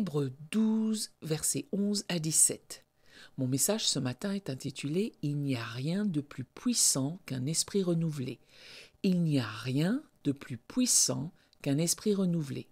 Hébreux 12, versets 11 à 17. Mon message ce matin est intitulé Il n'y a rien de plus puissant qu'un esprit renouvelé. Il n'y a rien de plus puissant qu'un esprit renouvelé.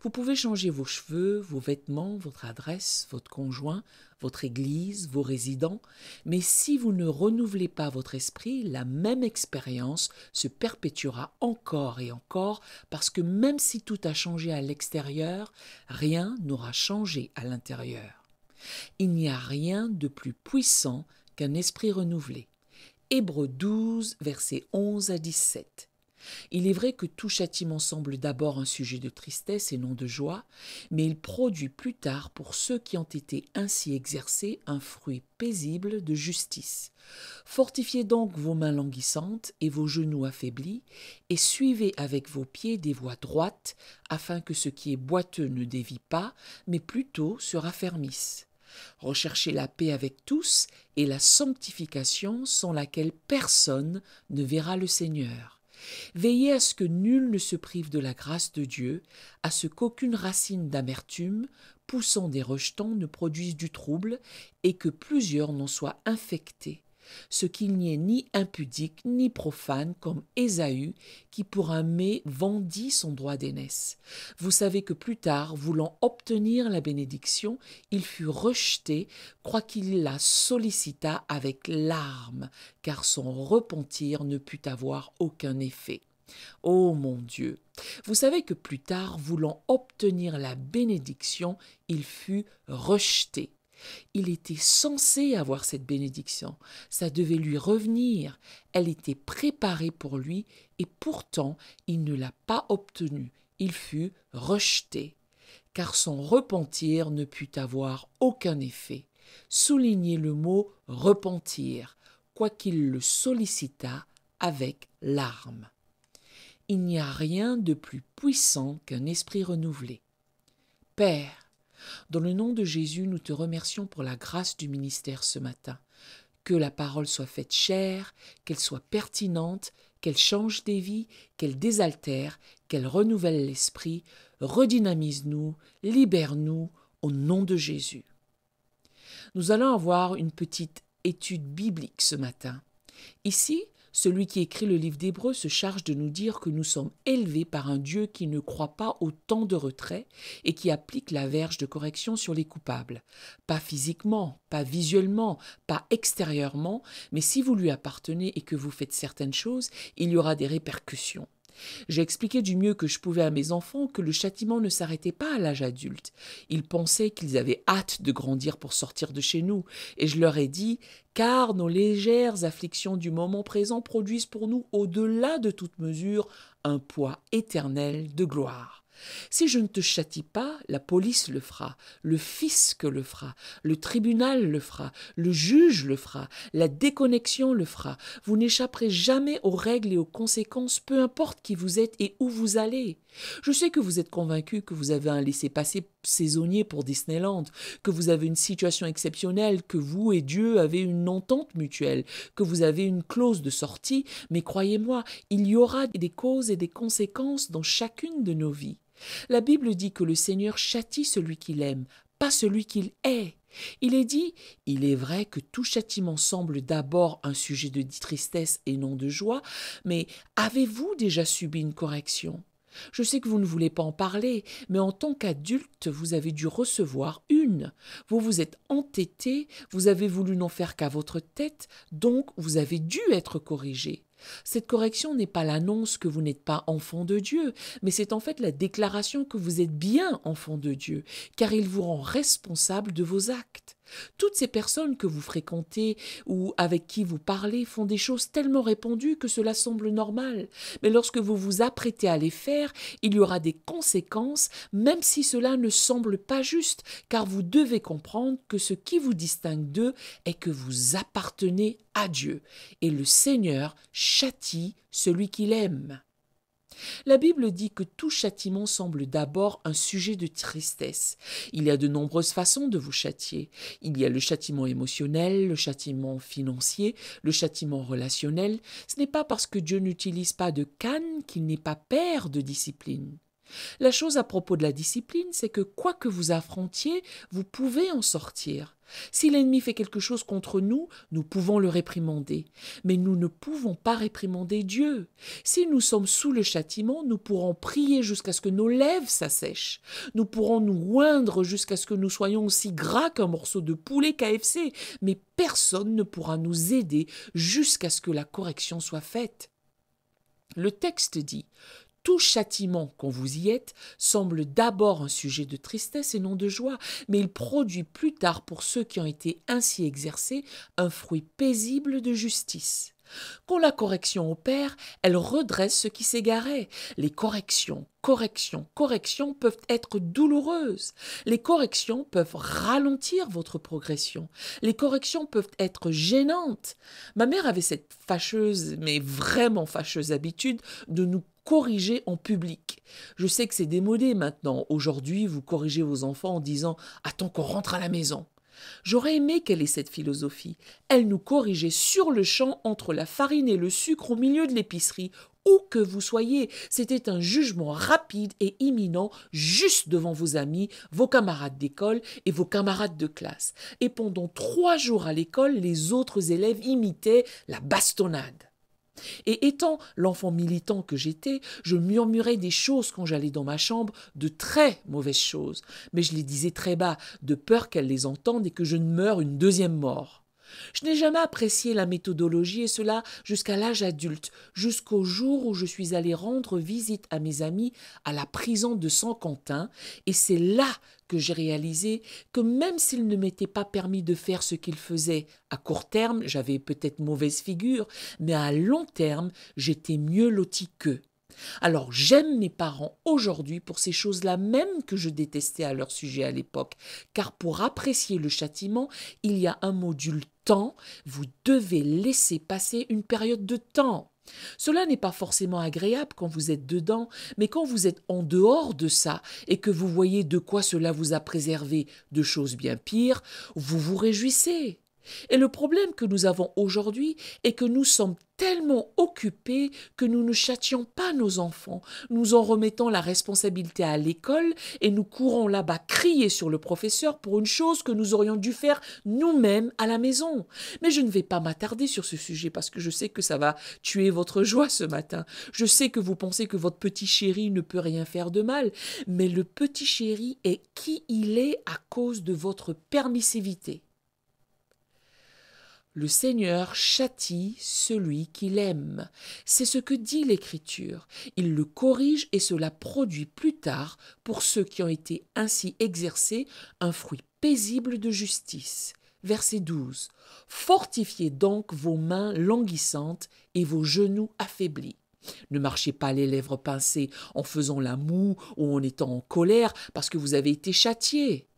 Vous pouvez changer vos cheveux, vos vêtements, votre adresse, votre conjoint, votre Église, vos résidents, mais si vous ne renouvelez pas votre esprit, la même expérience se perpétuera encore et encore, parce que même si tout a changé à l'extérieur, rien n'aura changé à l'intérieur. Il n'y a rien de plus puissant qu'un esprit renouvelé. Hébreux 12, versets 11 à 17. Il est vrai que tout châtiment semble d'abord un sujet de tristesse et non de joie, mais il produit plus tard pour ceux qui ont été ainsi exercés un fruit paisible de justice. Fortifiez donc vos mains languissantes et vos genoux affaiblis, et suivez avec vos pieds des voies droites, afin que ce qui est boiteux ne dévie pas, mais plutôt se raffermisse. Recherchez la paix avec tous et la sanctification sans laquelle personne ne verra le Seigneur. Veillez à ce que nul ne se prive de la grâce de Dieu, à ce qu'aucune racine d'amertume, poussant des rejetons, ne produise du trouble, et que plusieurs n'en soient infectés ce qu'il n'y est ni impudique ni profane comme Ésaü qui pour un mets vendit son droit d'aînesse. Vous savez que plus tard, voulant obtenir la bénédiction, il fut rejeté, qu'il la sollicita avec larmes, car son repentir ne put avoir aucun effet. Oh mon Dieu Vous savez que plus tard, voulant obtenir la bénédiction, il fut rejeté. Il était censé avoir cette bénédiction, ça devait lui revenir, elle était préparée pour lui, et pourtant il ne l'a pas obtenue, il fut rejeté, car son repentir ne put avoir aucun effet. Soulignez le mot repentir, quoiqu'il le sollicitât avec larmes. Il n'y a rien de plus puissant qu'un esprit renouvelé. Père, dans le nom de Jésus, nous te remercions pour la grâce du ministère ce matin. Que la parole soit faite chère, qu'elle soit pertinente, qu'elle change des vies, qu'elle désaltère, qu'elle renouvelle l'esprit, redynamise-nous, libère-nous, au nom de Jésus. Nous allons avoir une petite étude biblique ce matin. Ici, celui qui écrit le livre d'Hébreu se charge de nous dire que nous sommes élevés par un Dieu qui ne croit pas au temps de retrait et qui applique la verge de correction sur les coupables. Pas physiquement, pas visuellement, pas extérieurement, mais si vous lui appartenez et que vous faites certaines choses, il y aura des répercussions. J'ai expliqué du mieux que je pouvais à mes enfants que le châtiment ne s'arrêtait pas à l'âge adulte. Ils pensaient qu'ils avaient hâte de grandir pour sortir de chez nous, et je leur ai dit car nos légères afflictions du moment présent produisent pour nous, au-delà de toute mesure, un poids éternel de gloire. Si je ne te châtie pas, la police le fera, le fisc le fera, le tribunal le fera, le juge le fera, la déconnexion le fera. Vous n'échapperez jamais aux règles et aux conséquences, peu importe qui vous êtes et où vous allez. Je sais que vous êtes convaincu que vous avez un laissez-passer saisonnier pour Disneyland, que vous avez une situation exceptionnelle, que vous et Dieu avez une entente mutuelle, que vous avez une clause de sortie, mais croyez-moi, il y aura des causes et des conséquences dans chacune de nos vies. La Bible dit que le Seigneur châtie celui qu'il aime, pas celui qu'il est. Il est dit Il est vrai que tout châtiment semble d'abord un sujet de tristesse et non de joie, mais avez-vous déjà subi une correction je sais que vous ne voulez pas en parler, mais en tant qu'adulte, vous avez dû recevoir une. Vous vous êtes entêté, vous avez voulu n'en faire qu'à votre tête, donc vous avez dû être corrigé. Cette correction n'est pas l'annonce que vous n'êtes pas enfant de Dieu, mais c'est en fait la déclaration que vous êtes bien enfant de Dieu, car il vous rend responsable de vos actes. Toutes ces personnes que vous fréquentez ou avec qui vous parlez font des choses tellement répandues que cela semble normal, mais lorsque vous vous apprêtez à les faire, il y aura des conséquences, même si cela ne semble pas juste, car vous devez comprendre que ce qui vous distingue d'eux est que vous appartenez à Dieu, et le Seigneur châtie celui qu'il aime. La Bible dit que tout châtiment semble d'abord un sujet de tristesse. Il y a de nombreuses façons de vous châtier. Il y a le châtiment émotionnel, le châtiment financier, le châtiment relationnel. Ce n'est pas parce que Dieu n'utilise pas de canne qu'il n'est pas père de discipline. La chose à propos de la discipline, c'est que quoi que vous affrontiez, vous pouvez en sortir. Si l'ennemi fait quelque chose contre nous, nous pouvons le réprimander. Mais nous ne pouvons pas réprimander Dieu. Si nous sommes sous le châtiment, nous pourrons prier jusqu'à ce que nos lèvres s'assèchent. Nous pourrons nous oindre jusqu'à ce que nous soyons aussi gras qu'un morceau de poulet KFC. Mais personne ne pourra nous aider jusqu'à ce que la correction soit faite. Le texte dit tout châtiment, qu'on vous y êtes, semble d'abord un sujet de tristesse et non de joie, mais il produit plus tard pour ceux qui ont été ainsi exercés un fruit paisible de justice. Quand la correction opère, elle redresse ce qui s'égarait. Les corrections, corrections, corrections peuvent être douloureuses. Les corrections peuvent ralentir votre progression. Les corrections peuvent être gênantes. Ma mère avait cette fâcheuse, mais vraiment fâcheuse habitude de nous corriger en public. Je sais que c'est démodé maintenant. Aujourd'hui, vous corrigez vos enfants en disant Attends qu'on rentre à la maison. J'aurais aimé quelle ait cette philosophie. Elle nous corrigeait sur le champ entre la farine et le sucre au milieu de l'épicerie, où que vous soyez. C'était un jugement rapide et imminent juste devant vos amis, vos camarades d'école et vos camarades de classe. Et pendant trois jours à l'école, les autres élèves imitaient la bastonnade. Et étant l'enfant militant que j'étais, je murmurais des choses quand j'allais dans ma chambre, de très mauvaises choses, mais je les disais très bas, de peur qu'elles les entendent et que je ne meure une deuxième mort. Je n'ai jamais apprécié la méthodologie et cela jusqu'à l'âge adulte, jusqu'au jour où je suis allé rendre visite à mes amis à la prison de Saint-Quentin et c'est là que j'ai réalisé que même s'il ne m'était pas permis de faire ce qu'il faisait à court terme, j'avais peut-être mauvaise figure, mais à long terme, j'étais mieux loti qu'eux. Alors j'aime mes parents aujourd'hui pour ces choses-là même que je détestais à leur sujet à l'époque, car pour apprécier le châtiment, il y a un module temps, vous devez laisser passer une période de temps. Cela n'est pas forcément agréable quand vous êtes dedans, mais quand vous êtes en dehors de ça et que vous voyez de quoi cela vous a préservé de choses bien pires, vous vous réjouissez. Et le problème que nous avons aujourd'hui est que nous sommes tellement occupés que nous ne châtions pas nos enfants, nous en remettant la responsabilité à l'école et nous courons là-bas crier sur le professeur pour une chose que nous aurions dû faire nous-mêmes à la maison. Mais je ne vais pas m'attarder sur ce sujet parce que je sais que ça va tuer votre joie ce matin. Je sais que vous pensez que votre petit chéri ne peut rien faire de mal, mais le petit chéri est qui il est à cause de votre permissivité. Le Seigneur châtie celui qu'il aime. C'est ce que dit l'Écriture. Il le corrige et cela produit plus tard, pour ceux qui ont été ainsi exercés, un fruit paisible de justice. Verset 12. Fortifiez donc vos mains languissantes et vos genoux affaiblis. Ne marchez pas les lèvres pincées en faisant la moue ou en étant en colère parce que vous avez été châtié.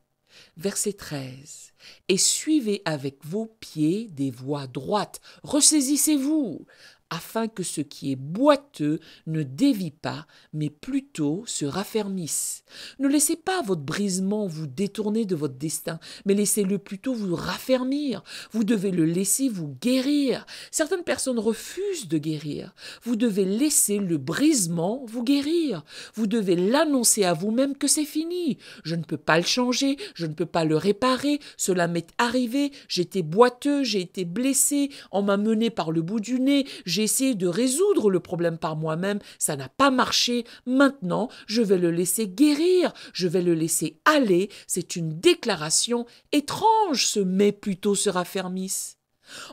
Verset 13 et suivez avec vos pieds des voies droites. Ressaisissez-vous afin que ce qui est boiteux ne dévie pas, mais plutôt se raffermisse. Ne laissez pas votre brisement vous détourner de votre destin, mais laissez-le plutôt vous raffermir. Vous devez le laisser vous guérir. Certaines personnes refusent de guérir. Vous devez laisser le brisement vous guérir. Vous devez l'annoncer à vous-même que c'est fini. Je ne peux pas le changer, je ne peux pas le réparer, cela m'est arrivé, j'étais boiteux, j'ai été blessé, on m'a mené par le bout du nez, j'ai j'ai essayé de résoudre le problème par moi-même, ça n'a pas marché. Maintenant, je vais le laisser guérir, je vais le laisser aller. C'est une déclaration étrange, ce mais plutôt se raffermisse.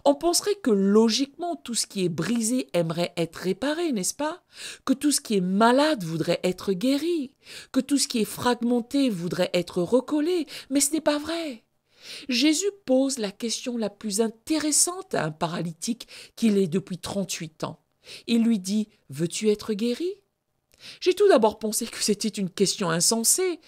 On penserait que logiquement tout ce qui est brisé aimerait être réparé, n'est-ce pas Que tout ce qui est malade voudrait être guéri, que tout ce qui est fragmenté voudrait être recollé, mais ce n'est pas vrai. Jésus pose la question la plus intéressante à un paralytique qu'il est depuis 38 ans. Il lui dit Veux-tu être guéri J'ai tout d'abord pensé que c'était une question insensée.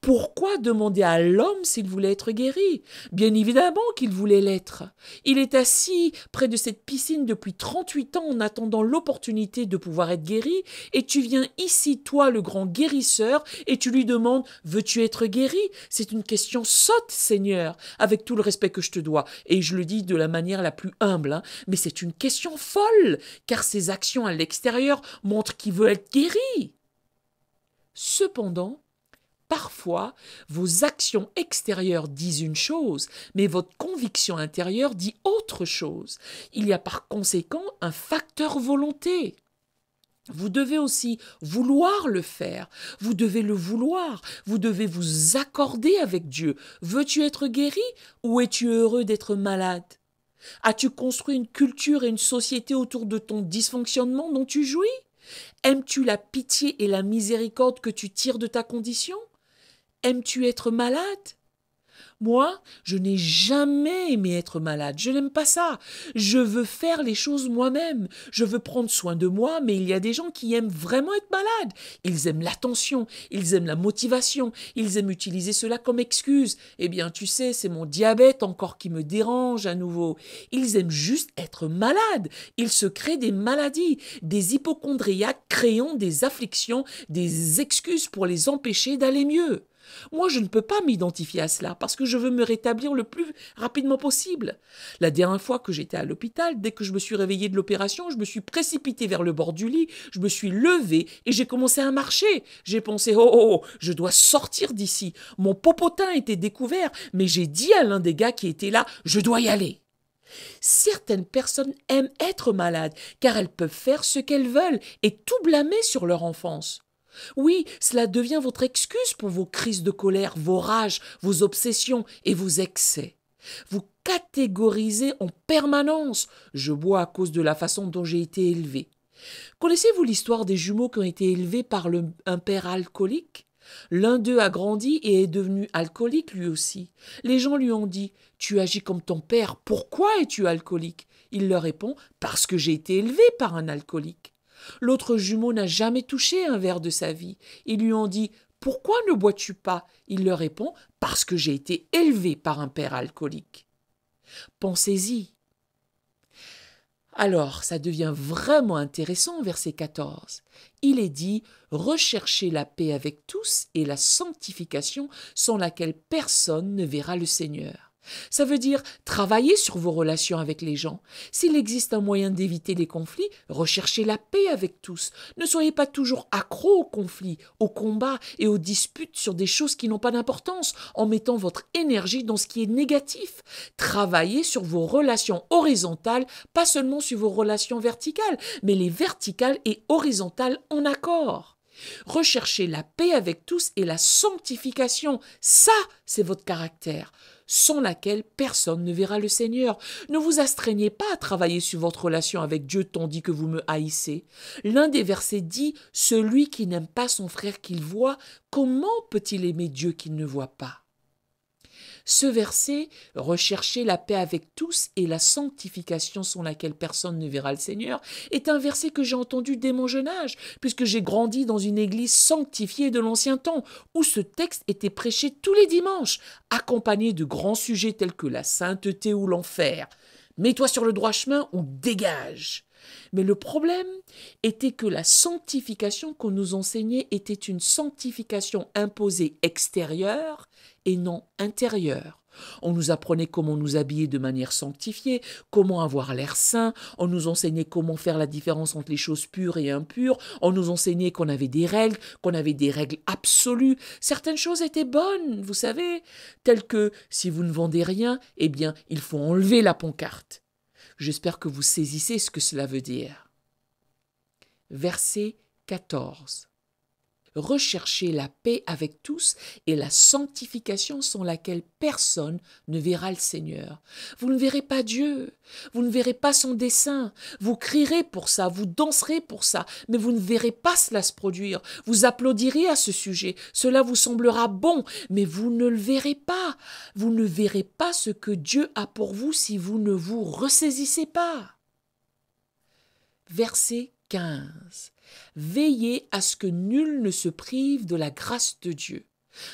Pourquoi demander à l'homme s'il voulait être guéri Bien évidemment qu'il voulait l'être. Il est assis près de cette piscine depuis 38 ans en attendant l'opportunité de pouvoir être guéri, et tu viens ici, toi, le grand guérisseur, et tu lui demandes Veux-tu être guéri C'est une question sotte, Seigneur, avec tout le respect que je te dois, et je le dis de la manière la plus humble, hein. mais c'est une question folle, car ses actions à l'extérieur montrent qu'il veut être guéri. Cependant, Parfois, vos actions extérieures disent une chose, mais votre conviction intérieure dit autre chose. Il y a par conséquent un facteur volonté. Vous devez aussi vouloir le faire, vous devez le vouloir, vous devez vous accorder avec Dieu. Veux-tu être guéri ou es-tu heureux d'être malade As-tu construit une culture et une société autour de ton dysfonctionnement dont tu jouis Aimes-tu la pitié et la miséricorde que tu tires de ta condition Aimes-tu être malade moi, je n'ai jamais aimé être malade, je n'aime pas ça. Je veux faire les choses moi-même, je veux prendre soin de moi, mais il y a des gens qui aiment vraiment être malades. Ils aiment l'attention, ils aiment la motivation, ils aiment utiliser cela comme excuse. Eh bien, tu sais, c'est mon diabète encore qui me dérange à nouveau. Ils aiment juste être malades. Ils se créent des maladies, des hypochondriaques créant des afflictions, des excuses pour les empêcher d'aller mieux. Moi, je ne peux pas m'identifier à cela parce que je veux me rétablir le plus rapidement possible. La dernière fois que j'étais à l'hôpital, dès que je me suis réveillée de l'opération, je me suis précipitée vers le bord du lit, je me suis levée et j'ai commencé à marcher. J'ai pensé oh, oh, oh je dois sortir d'ici. Mon popotin était découvert, mais j'ai dit à l'un des gars qui était là je dois y aller. Certaines personnes aiment être malades car elles peuvent faire ce qu'elles veulent et tout blâmer sur leur enfance. Oui, cela devient votre excuse pour vos crises de colère, vos rages, vos obsessions et vos excès. Vous catégorisez en permanence je bois à cause de la façon dont j'ai été élevé. Connaissez-vous l'histoire des jumeaux qui ont été élevés par un père alcoolique L'un d'eux a grandi et est devenu alcoolique lui aussi. Les gens lui ont dit Tu agis comme ton père, pourquoi es-tu alcoolique Il leur répond Parce que j'ai été élevé par un alcoolique. L'autre jumeau n'a jamais touché un verre de sa vie. Ils lui ont dit Pourquoi ne bois-tu pas Il leur répond Parce que j'ai été élevé par un père alcoolique. Pensez-y. Alors, ça devient vraiment intéressant, verset 14. Il est dit Recherchez la paix avec tous et la sanctification sans laquelle personne ne verra le Seigneur. Ça veut dire travailler sur vos relations avec les gens. S'il existe un moyen d'éviter les conflits, recherchez la paix avec tous. Ne soyez pas toujours accro aux conflits, aux combats et aux disputes sur des choses qui n'ont pas d'importance, en mettant votre énergie dans ce qui est négatif. Travaillez sur vos relations horizontales, pas seulement sur vos relations verticales, mais les verticales et horizontales en accord. Recherchez la paix avec tous et la sanctification. Ça, c'est votre caractère sans laquelle personne ne verra le Seigneur. Ne vous astreignez pas à travailler sur votre relation avec Dieu tandis que vous me haïssez. L'un des versets dit Celui qui n'aime pas son frère qu'il voit, comment peut-il aimer Dieu qu'il ne voit pas ce verset, rechercher la paix avec tous et la sanctification sans laquelle personne ne verra le Seigneur, est un verset que j'ai entendu dès mon jeune âge, puisque j'ai grandi dans une église sanctifiée de l'ancien temps, où ce texte était prêché tous les dimanches, accompagné de grands sujets tels que la sainteté ou l'enfer. Mets-toi sur le droit chemin ou dégage. Mais le problème était que la sanctification qu'on nous enseignait était une sanctification imposée extérieure et non intérieure. On nous apprenait comment nous habiller de manière sanctifiée, comment avoir l'air saint. on nous enseignait comment faire la différence entre les choses pures et impures, on nous enseignait qu'on avait des règles, qu'on avait des règles absolues. Certaines choses étaient bonnes, vous savez, telles que si vous ne vendez rien, eh bien, il faut enlever la pancarte. J'espère que vous saisissez ce que cela veut dire. Verset 14. Recherchez la paix avec tous et la sanctification sans laquelle personne ne verra le Seigneur. Vous ne verrez pas Dieu, vous ne verrez pas son dessein, vous crierez pour ça, vous danserez pour ça, mais vous ne verrez pas cela se produire. Vous applaudirez à ce sujet, cela vous semblera bon, mais vous ne le verrez pas. Vous ne verrez pas ce que Dieu a pour vous si vous ne vous ressaisissez pas. Verset 15. Veillez à ce que nul ne se prive de la grâce de Dieu.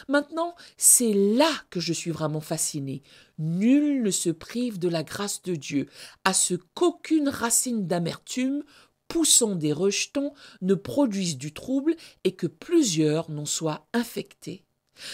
Maintenant, c'est là que je suis vraiment fasciné. Nul ne se prive de la grâce de Dieu, à ce qu'aucune racine d'amertume, poussant des rejetons, ne produise du trouble et que plusieurs n'en soient infectés.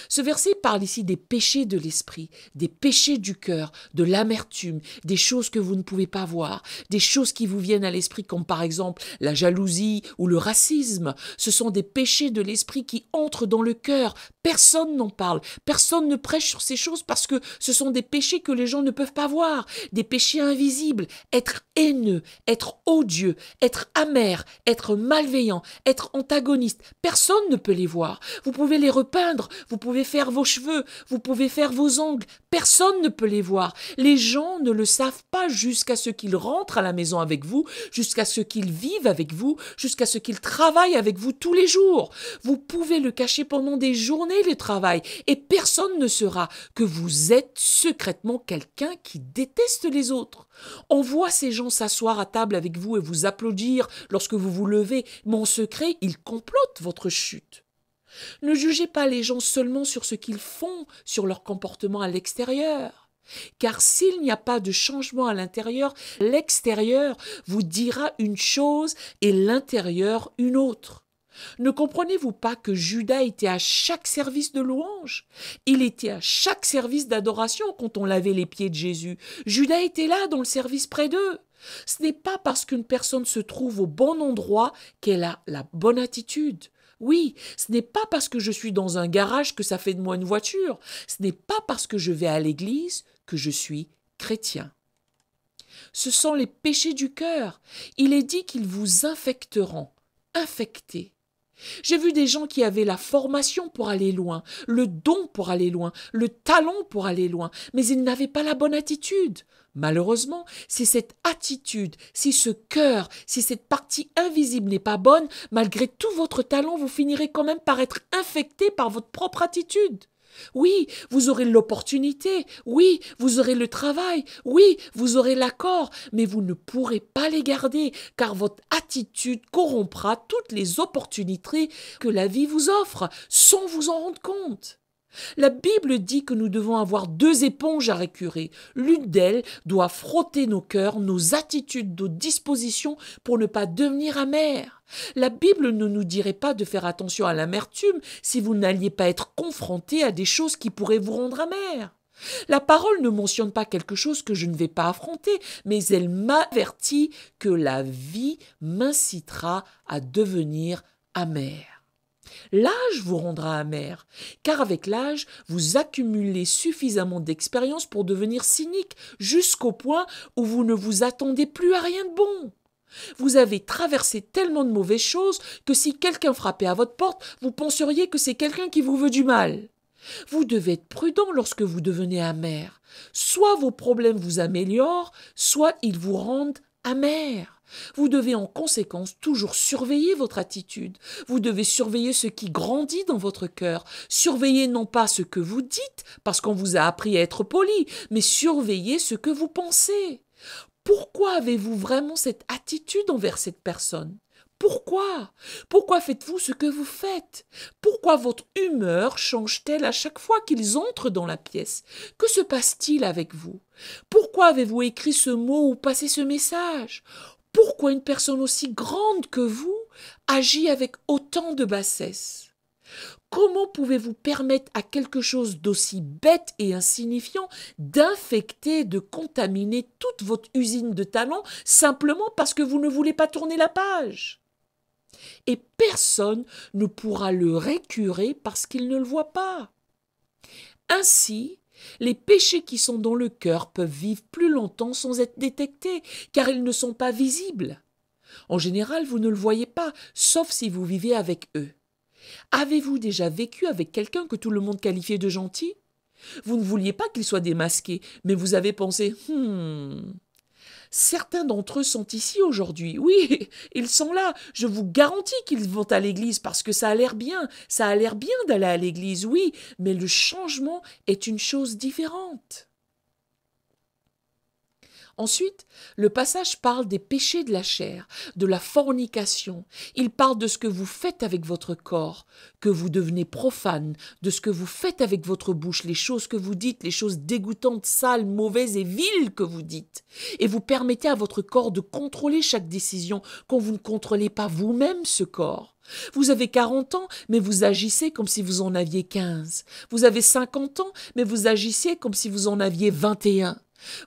Ce verset parle ici des péchés de l'esprit, des péchés du cœur, de l'amertume, des choses que vous ne pouvez pas voir, des choses qui vous viennent à l'esprit comme par exemple la jalousie ou le racisme. Ce sont des péchés de l'esprit qui entrent dans le cœur Personne n'en parle, personne ne prêche sur ces choses parce que ce sont des péchés que les gens ne peuvent pas voir, des péchés invisibles, être haineux, être odieux, être amer, être malveillant, être antagoniste. Personne ne peut les voir. Vous pouvez les repeindre, vous pouvez faire vos cheveux, vous pouvez faire vos ongles, Personne ne peut les voir. Les gens ne le savent pas jusqu'à ce qu'ils rentrent à la maison avec vous, jusqu'à ce qu'ils vivent avec vous, jusqu'à ce qu'ils travaillent avec vous tous les jours. Vous pouvez le cacher pendant des journées le travail et personne ne saura que vous êtes secrètement quelqu'un qui déteste les autres. On voit ces gens s'asseoir à table avec vous et vous applaudir lorsque vous vous levez, mais en secret, ils complotent votre chute. Ne jugez pas les gens seulement sur ce qu'ils font, sur leur comportement à l'extérieur. Car s'il n'y a pas de changement à l'intérieur, l'extérieur vous dira une chose et l'intérieur une autre. Ne comprenez-vous pas que Judas était à chaque service de louange Il était à chaque service d'adoration quand on lavait les pieds de Jésus. Judas était là dans le service près d'eux. Ce n'est pas parce qu'une personne se trouve au bon endroit qu'elle a la bonne attitude. Oui, ce n'est pas parce que je suis dans un garage que ça fait de moi une voiture. Ce n'est pas parce que je vais à l'église que je suis chrétien. Ce sont les péchés du cœur. Il est dit qu'ils vous infecteront. Infectés. J'ai vu des gens qui avaient la formation pour aller loin, le don pour aller loin, le talent pour aller loin, mais ils n'avaient pas la bonne attitude. Malheureusement, si cette attitude, si ce cœur, si cette partie invisible n'est pas bonne, malgré tout votre talent, vous finirez quand même par être infecté par votre propre attitude. Oui, vous aurez l'opportunité, oui, vous aurez le travail, oui, vous aurez l'accord, mais vous ne pourrez pas les garder, car votre attitude corrompra toutes les opportunités que la vie vous offre, sans vous en rendre compte. La Bible dit que nous devons avoir deux éponges à récurer. L'une d'elles doit frotter nos cœurs, nos attitudes, nos dispositions pour ne pas devenir amère. La Bible ne nous dirait pas de faire attention à l'amertume si vous n'alliez pas être confronté à des choses qui pourraient vous rendre amère. La parole ne mentionne pas quelque chose que je ne vais pas affronter, mais elle m'avertit que la vie m'incitera à devenir amère. L'âge vous rendra amer, car avec l'âge, vous accumulez suffisamment d'expérience pour devenir cynique jusqu'au point où vous ne vous attendez plus à rien de bon. Vous avez traversé tellement de mauvaises choses que si quelqu'un frappait à votre porte, vous penseriez que c'est quelqu'un qui vous veut du mal. Vous devez être prudent lorsque vous devenez amer. Soit vos problèmes vous améliorent, soit ils vous rendent amer. Vous devez en conséquence toujours surveiller votre attitude, vous devez surveiller ce qui grandit dans votre cœur, surveiller non pas ce que vous dites, parce qu'on vous a appris à être poli, mais surveiller ce que vous pensez. Pourquoi avez-vous vraiment cette attitude envers cette personne pourquoi Pourquoi faites-vous ce que vous faites Pourquoi votre humeur change-t-elle à chaque fois qu'ils entrent dans la pièce Que se passe-t-il avec vous Pourquoi avez-vous écrit ce mot ou passé ce message pourquoi une personne aussi grande que vous agit avec autant de bassesse Comment pouvez-vous permettre à quelque chose d'aussi bête et insignifiant d'infecter, de contaminer toute votre usine de talent simplement parce que vous ne voulez pas tourner la page Et personne ne pourra le récurer parce qu'il ne le voit pas. Ainsi, les péchés qui sont dans le cœur peuvent vivre plus longtemps sans être détectés, car ils ne sont pas visibles. En général, vous ne le voyez pas, sauf si vous vivez avec eux. Avez-vous déjà vécu avec quelqu'un que tout le monde qualifiait de gentil Vous ne vouliez pas qu'il soit démasqué, mais vous avez pensé Hmm. Certains d'entre eux sont ici aujourd'hui. Oui, ils sont là. Je vous garantis qu'ils vont à l'église parce que ça a l'air bien. Ça a l'air bien d'aller à l'église, oui, mais le changement est une chose différente. Ensuite, le passage parle des péchés de la chair, de la fornication, il parle de ce que vous faites avec votre corps, que vous devenez profane, de ce que vous faites avec votre bouche, les choses que vous dites, les choses dégoûtantes, sales, mauvaises et viles que vous dites, et vous permettez à votre corps de contrôler chaque décision quand vous ne contrôlez pas vous-même ce corps. Vous avez 40 ans, mais vous agissez comme si vous en aviez 15. Vous avez 50 ans, mais vous agissez comme si vous en aviez 21.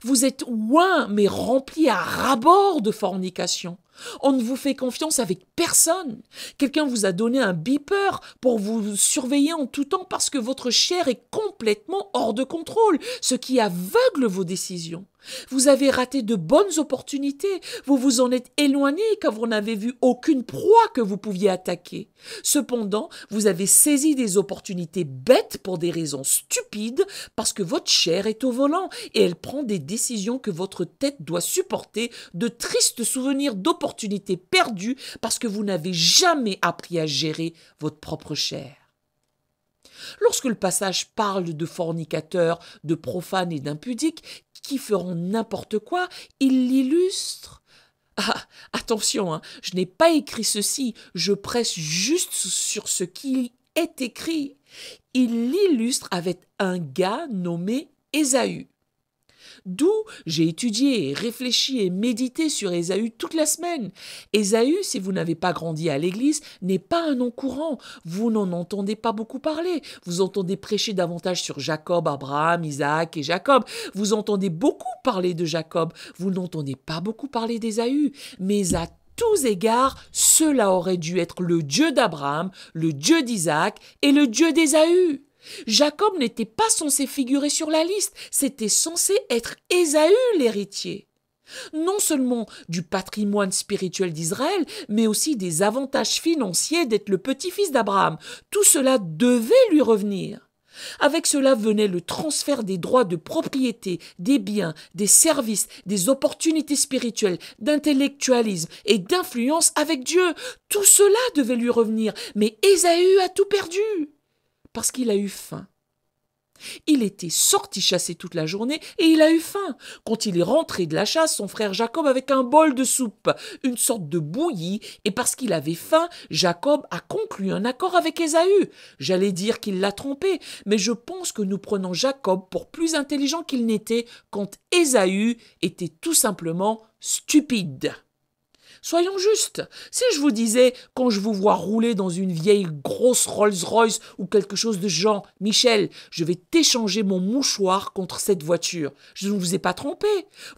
Vous êtes ouin, mais rempli à rabord de fornication. On ne vous fait confiance avec personne. Quelqu'un vous a donné un beeper pour vous surveiller en tout temps parce que votre chair est complètement hors de contrôle, ce qui aveugle vos décisions. Vous avez raté de bonnes opportunités, vous vous en êtes éloigné car vous n'avez vu aucune proie que vous pouviez attaquer. Cependant, vous avez saisi des opportunités bêtes pour des raisons stupides parce que votre chair est au volant et elle prend des décisions que votre tête doit supporter, de tristes souvenirs d'opportunités perdues parce que vous n'avez jamais appris à gérer votre propre chair. Lorsque le passage parle de fornicateurs, de profanes et d'impudiques, qui feront n'importe quoi, ils l'illustrent. Ah, attention, hein, je n'ai pas écrit ceci, je presse juste sur ce qui est écrit. Il l'illustre avec un gars nommé Ésaü. D'où j'ai étudié réfléchi et médité sur Ésaü toute la semaine. Ésaü, si vous n'avez pas grandi à l'église, n'est pas un nom courant. Vous n'en entendez pas beaucoup parler. Vous entendez prêcher davantage sur Jacob, Abraham, Isaac et Jacob. Vous entendez beaucoup parler de Jacob. Vous n'entendez pas beaucoup parler d'Ésaü. Mais à tous égards, cela aurait dû être le Dieu d'Abraham, le Dieu d'Isaac et le Dieu d'Ésaü. Jacob n'était pas censé figurer sur la liste, c'était censé être Ésaü l'héritier. Non seulement du patrimoine spirituel d'Israël, mais aussi des avantages financiers d'être le petit-fils d'Abraham. Tout cela devait lui revenir. Avec cela venait le transfert des droits de propriété, des biens, des services, des opportunités spirituelles, d'intellectualisme et d'influence avec Dieu. Tout cela devait lui revenir, mais Ésaü a tout perdu parce qu'il a eu faim. Il était sorti chasser toute la journée et il a eu faim. Quand il est rentré de la chasse, son frère Jacob avec un bol de soupe, une sorte de bouillie, et parce qu'il avait faim, Jacob a conclu un accord avec Ésaü. J'allais dire qu'il l'a trompé, mais je pense que nous prenons Jacob pour plus intelligent qu'il n'était quand Ésaü était tout simplement stupide. Soyons justes. Si je vous disais, quand je vous vois rouler dans une vieille grosse Rolls-Royce ou quelque chose de genre, Michel, je vais t'échanger mon mouchoir contre cette voiture, je ne vous ai pas trompé.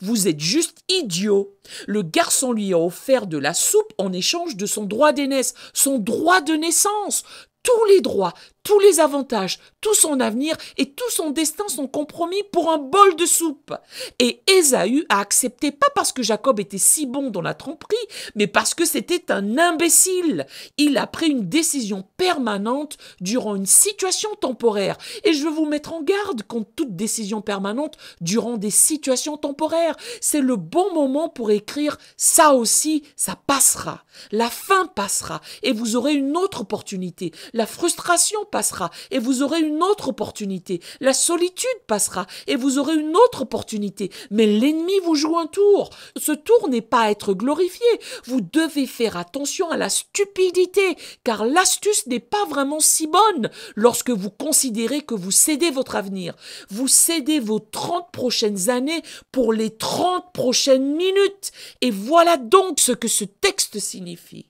Vous êtes juste idiot. Le garçon lui a offert de la soupe en échange de son droit d'aînesse, son droit de naissance tous les droits, tous les avantages, tout son avenir et tout son destin sont compromis pour un bol de soupe. Et Ésaü a accepté pas parce que Jacob était si bon dans la tromperie, mais parce que c'était un imbécile. Il a pris une décision permanente durant une situation temporaire. Et je veux vous mettre en garde contre toute décision permanente durant des situations temporaires. C'est le bon moment pour écrire ça aussi, ça passera. La fin passera et vous aurez une autre opportunité. La frustration passera et vous aurez une autre opportunité. La solitude passera et vous aurez une autre opportunité. Mais l'ennemi vous joue un tour. Ce tour n'est pas à être glorifié. Vous devez faire attention à la stupidité, car l'astuce n'est pas vraiment si bonne lorsque vous considérez que vous cédez votre avenir. Vous cédez vos 30 prochaines années pour les 30 prochaines minutes. Et voilà donc ce que ce texte signifie.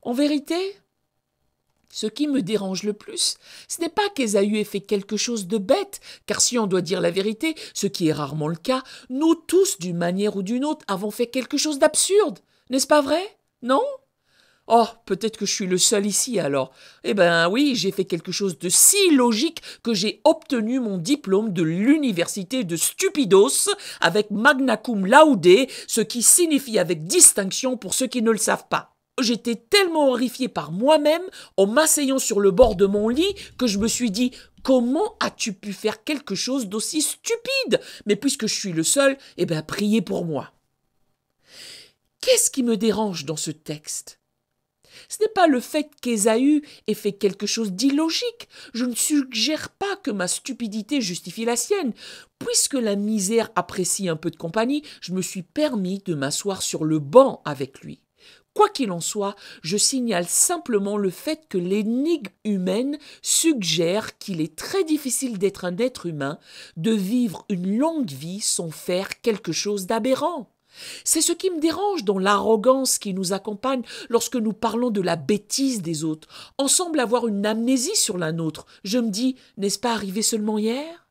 En vérité, ce qui me dérange le plus, ce n'est pas qu'Ésaü ait fait quelque chose de bête, car si on doit dire la vérité, ce qui est rarement le cas, nous tous, d'une manière ou d'une autre, avons fait quelque chose d'absurde, n'est-ce pas vrai Non Oh, peut-être que je suis le seul ici alors. Eh ben oui, j'ai fait quelque chose de si logique que j'ai obtenu mon diplôme de l'université de Stupidos avec magna cum laude, ce qui signifie avec distinction pour ceux qui ne le savent pas j'étais tellement horrifié par moi-même en m'asseyant sur le bord de mon lit que je me suis dit comment as-tu pu faire quelque chose d'aussi stupide Mais puisque je suis le seul, eh bien priez pour moi. Qu'est-ce qui me dérange dans ce texte ce n'est pas le fait qu'Ésaü ait fait quelque chose d'illogique. Je ne suggère pas que ma stupidité justifie la sienne. Puisque la misère apprécie un peu de compagnie, je me suis permis de m'asseoir sur le banc avec lui. Quoi qu'il en soit, je signale simplement le fait que l'énigme humaine suggère qu'il est très difficile d'être un être humain, de vivre une longue vie sans faire quelque chose d'aberrant. C'est ce qui me dérange dans l'arrogance qui nous accompagne lorsque nous parlons de la bêtise des autres. On semble avoir une amnésie sur la nôtre. Je me dis, n'est-ce pas arrivé seulement hier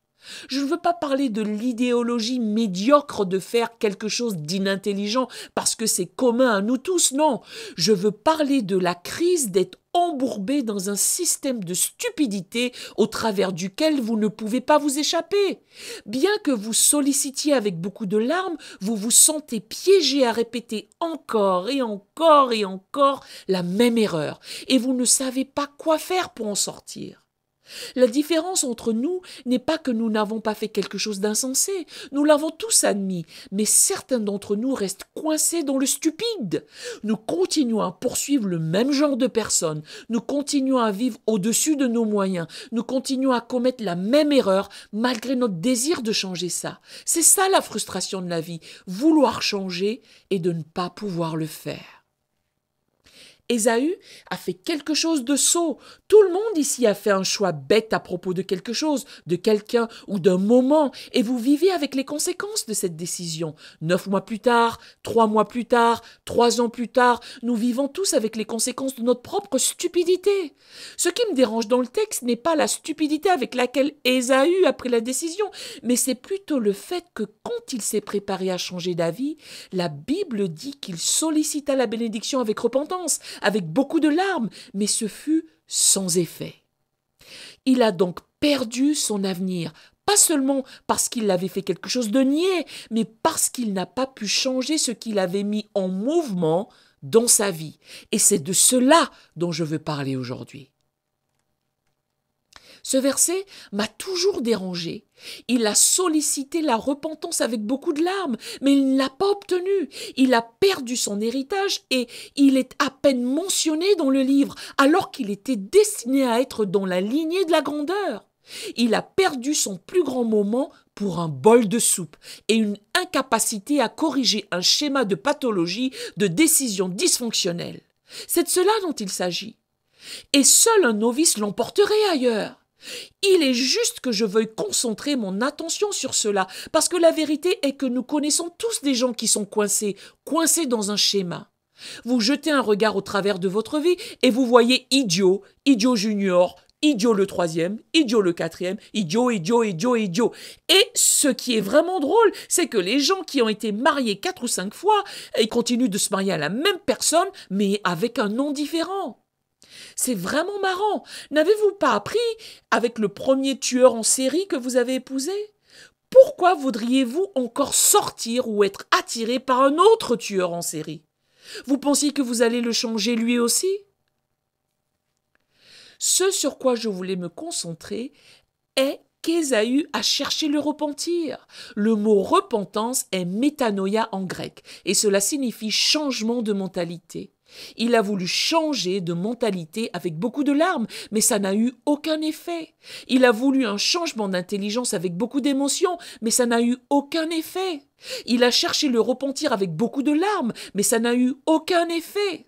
je ne veux pas parler de l'idéologie médiocre de faire quelque chose d'inintelligent parce que c'est commun à nous tous, non. Je veux parler de la crise d'être embourbé dans un système de stupidité au travers duquel vous ne pouvez pas vous échapper. Bien que vous sollicitiez avec beaucoup de larmes, vous vous sentez piégé à répéter encore et encore et encore la même erreur, et vous ne savez pas quoi faire pour en sortir. La différence entre nous n'est pas que nous n'avons pas fait quelque chose d'insensé, nous l'avons tous admis, mais certains d'entre nous restent coincés dans le stupide. Nous continuons à poursuivre le même genre de personnes, nous continuons à vivre au-dessus de nos moyens, nous continuons à commettre la même erreur malgré notre désir de changer ça. C'est ça la frustration de la vie, vouloir changer et de ne pas pouvoir le faire. Ésaü a fait quelque chose de sot. Tout le monde ici a fait un choix bête à propos de quelque chose, de quelqu'un ou d'un moment, et vous vivez avec les conséquences de cette décision. Neuf mois plus tard, trois mois plus tard, trois ans plus tard, nous vivons tous avec les conséquences de notre propre stupidité. Ce qui me dérange dans le texte n'est pas la stupidité avec laquelle Ésaü a pris la décision, mais c'est plutôt le fait que quand il s'est préparé à changer d'avis, la Bible dit qu'il sollicita la bénédiction avec repentance, avec beaucoup de larmes, mais ce fut sans effet. Il a donc perdu son avenir, pas seulement parce qu'il avait fait quelque chose de niais, mais parce qu'il n'a pas pu changer ce qu'il avait mis en mouvement dans sa vie. Et c'est de cela dont je veux parler aujourd'hui. Ce verset m'a toujours dérangé. Il a sollicité la repentance avec beaucoup de larmes, mais il ne l'a pas obtenu. Il a perdu son héritage et il est à peine mentionné dans le livre, alors qu'il était destiné à être dans la lignée de la grandeur. Il a perdu son plus grand moment pour un bol de soupe et une incapacité à corriger un schéma de pathologie, de décision dysfonctionnelle. C'est de cela dont il s'agit. Et seul un novice l'emporterait ailleurs. Il est juste que je veuille concentrer mon attention sur cela, parce que la vérité est que nous connaissons tous des gens qui sont coincés, coincés dans un schéma. Vous jetez un regard au travers de votre vie et vous voyez idiot, idiot junior, idiot le troisième, idiot le quatrième, idiot, idiot, idiot, idiot. Et ce qui est vraiment drôle, c'est que les gens qui ont été mariés quatre ou cinq fois, ils continuent de se marier à la même personne, mais avec un nom différent. C'est vraiment marrant. N'avez-vous pas appris avec le premier tueur en série que vous avez épousé Pourquoi voudriez-vous encore sortir ou être attiré par un autre tueur en série Vous pensiez que vous allez le changer lui aussi Ce sur quoi je voulais me concentrer est qu'Ésaü a cherché le repentir. Le mot repentance est métanoïa en grec, et cela signifie changement de mentalité. Il a voulu changer de mentalité avec beaucoup de larmes, mais ça n'a eu aucun effet. Il a voulu un changement d'intelligence avec beaucoup d'émotions, mais ça n'a eu aucun effet. Il a cherché le repentir avec beaucoup de larmes, mais ça n'a eu aucun effet.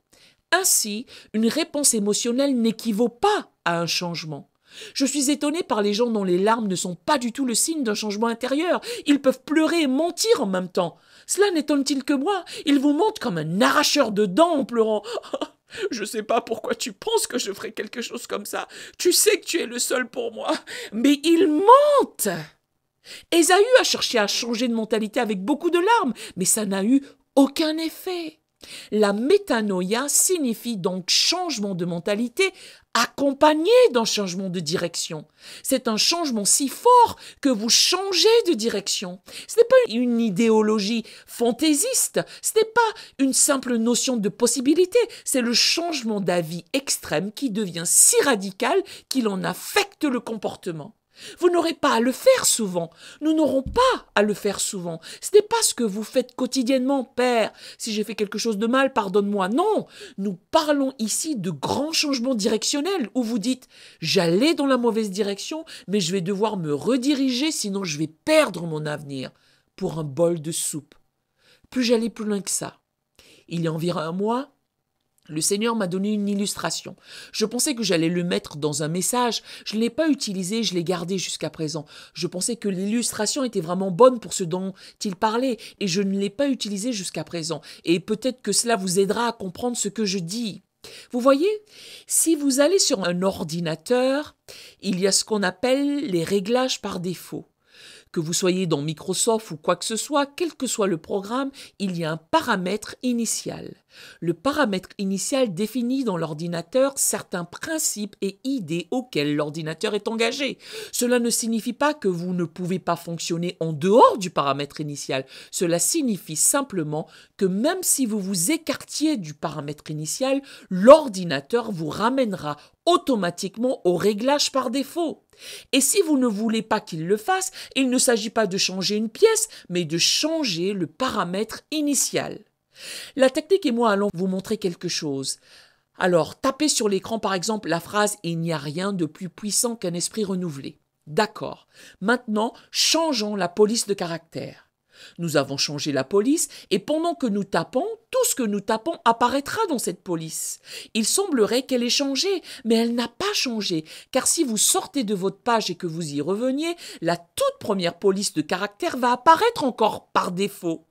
Ainsi, une réponse émotionnelle n'équivaut pas à un changement. Je suis étonné par les gens dont les larmes ne sont pas du tout le signe d'un changement intérieur. Ils peuvent pleurer et mentir en même temps. Cela n'étonne-t-il que moi Ils vous montrent comme un arracheur de dents en pleurant. Je ne sais pas pourquoi tu penses que je ferais quelque chose comme ça. Tu sais que tu es le seul pour moi. Mais ils mentent Esaü a cherché à changer de mentalité avec beaucoup de larmes, mais ça n'a eu aucun effet. La métanoïa signifie donc changement de mentalité accompagné d'un changement de direction. C'est un changement si fort que vous changez de direction. Ce n'est pas une idéologie fantaisiste, ce n'est pas une simple notion de possibilité, c'est le changement d'avis extrême qui devient si radical qu'il en affecte le comportement. Vous n'aurez pas à le faire souvent. Nous n'aurons pas à le faire souvent. Ce n'est pas ce que vous faites quotidiennement, Père. Si j'ai fait quelque chose de mal, pardonne-moi. Non, nous parlons ici de grands changements directionnels où vous dites j'allais dans la mauvaise direction, mais je vais devoir me rediriger, sinon je vais perdre mon avenir pour un bol de soupe. Plus j'allais plus loin que ça. Il y a environ un mois, le Seigneur m'a donné une illustration. Je pensais que j'allais le mettre dans un message. Je ne l'ai pas utilisé, je l'ai gardé jusqu'à présent. Je pensais que l'illustration était vraiment bonne pour ce dont il parlait, et je ne l'ai pas utilisé jusqu'à présent. Et peut-être que cela vous aidera à comprendre ce que je dis. Vous voyez, si vous allez sur un ordinateur, il y a ce qu'on appelle les réglages par défaut. Que vous soyez dans Microsoft ou quoi que ce soit, quel que soit le programme, il y a un paramètre initial. Le paramètre initial définit dans l'ordinateur certains principes et idées auxquels l'ordinateur est engagé. Cela ne signifie pas que vous ne pouvez pas fonctionner en dehors du paramètre initial. Cela signifie simplement que même si vous vous écartiez du paramètre initial, l'ordinateur vous ramènera automatiquement au réglage par défaut. Et si vous ne voulez pas qu'il le fasse, il ne s'agit pas de changer une pièce, mais de changer le paramètre initial. La technique et moi allons vous montrer quelque chose. Alors, tapez sur l'écran par exemple la phrase Il n'y a rien de plus puissant qu'un esprit renouvelé. D'accord. Maintenant, changeons la police de caractère. Nous avons changé la police, et pendant que nous tapons, tout ce que nous tapons apparaîtra dans cette police. Il semblerait qu'elle ait changé, mais elle n'a pas changé, car si vous sortez de votre page et que vous y reveniez, la toute première police de caractère va apparaître encore par défaut.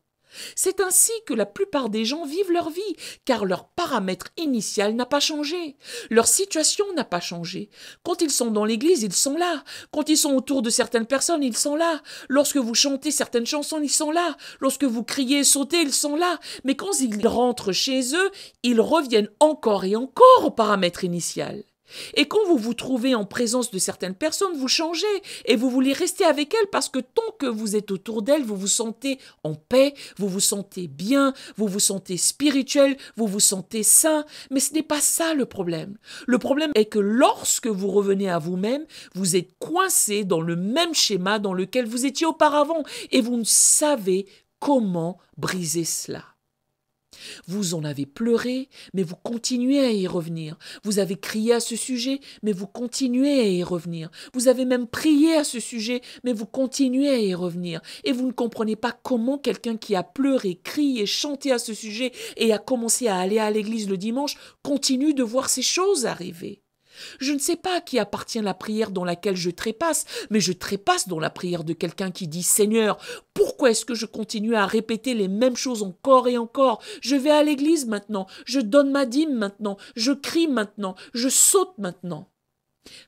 C'est ainsi que la plupart des gens vivent leur vie, car leur paramètre initial n'a pas changé, leur situation n'a pas changé. Quand ils sont dans l'église, ils sont là. Quand ils sont autour de certaines personnes, ils sont là. Lorsque vous chantez certaines chansons, ils sont là. Lorsque vous criez, sautez, ils sont là. Mais quand ils rentrent chez eux, ils reviennent encore et encore au paramètre initial. Et quand vous vous trouvez en présence de certaines personnes, vous changez et vous voulez rester avec elles parce que tant que vous êtes autour d'elles, vous vous sentez en paix, vous vous sentez bien, vous vous sentez spirituel, vous vous sentez sain. Mais ce n'est pas ça le problème. Le problème est que lorsque vous revenez à vous-même, vous êtes coincé dans le même schéma dans lequel vous étiez auparavant et vous ne savez comment briser cela. Vous en avez pleuré, mais vous continuez à y revenir. Vous avez crié à ce sujet, mais vous continuez à y revenir. Vous avez même prié à ce sujet, mais vous continuez à y revenir. Et vous ne comprenez pas comment quelqu'un qui a pleuré, crié, chanté à ce sujet et a commencé à aller à l'église le dimanche continue de voir ces choses arriver. Je ne sais pas à qui appartient la prière dans laquelle je trépasse, mais je trépasse dans la prière de quelqu'un qui dit Seigneur, pourquoi est-ce que je continue à répéter les mêmes choses encore et encore Je vais à l'église maintenant, je donne ma dîme maintenant, je crie maintenant, je saute maintenant.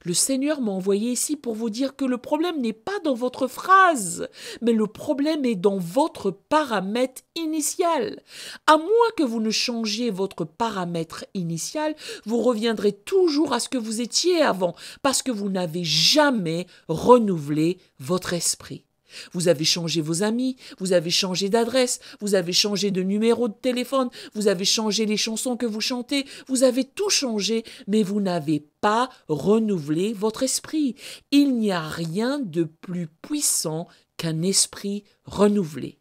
Le Seigneur m'a envoyé ici pour vous dire que le problème n'est pas dans votre phrase, mais le problème est dans votre paramètre initial. À moins que vous ne changiez votre paramètre initial, vous reviendrez toujours à ce que vous étiez avant, parce que vous n'avez jamais renouvelé votre esprit. Vous avez changé vos amis, vous avez changé d'adresse, vous avez changé de numéro de téléphone, vous avez changé les chansons que vous chantez, vous avez tout changé, mais vous n'avez pas renouvelé votre esprit. Il n'y a rien de plus puissant qu'un esprit renouvelé.